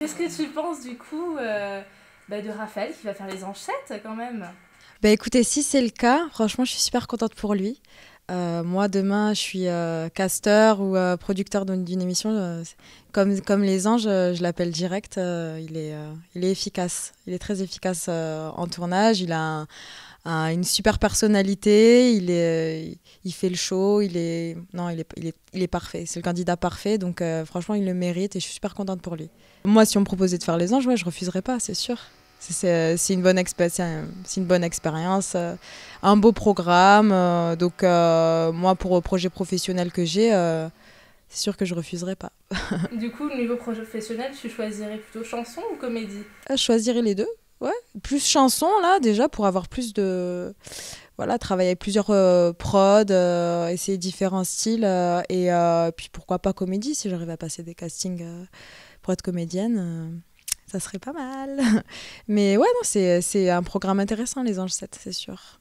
Qu'est-ce que tu penses du coup euh, bah, de Raphaël qui va faire les enchêtes quand même Bah écoutez, si c'est le cas, franchement, je suis super contente pour lui. Euh, moi, demain, je suis euh, casteur ou euh, producteur d'une émission. comme, comme les anges, je l'appelle direct. il, est, il est efficace. Il est très efficace en tournage. Il a une super personnalité. Il, est, il fait le show. Il est, non, il est, il est, il est parfait. C'est le candidat parfait. Donc, franchement, il le mérite et je suis super contente pour lui. Moi, si on me proposait de faire les anges, je je refuserais pas, c'est sûr c'est une bonne expérience, une bonne expérience, un beau programme. Euh, donc euh, moi, pour le projet professionnel que j'ai, euh, c'est sûr que je refuserai pas. du coup, au niveau professionnel, tu choisirais plutôt chanson ou comédie Je choisirais les deux. plus chanson là déjà pour avoir plus de voilà, travailler avec plusieurs prods, essayer différents styles et puis pourquoi pas comédie si j'arrive à passer des castings pour être comédienne ça serait pas mal. Mais ouais, non, c'est un programme intéressant, les Anges 7, c'est sûr.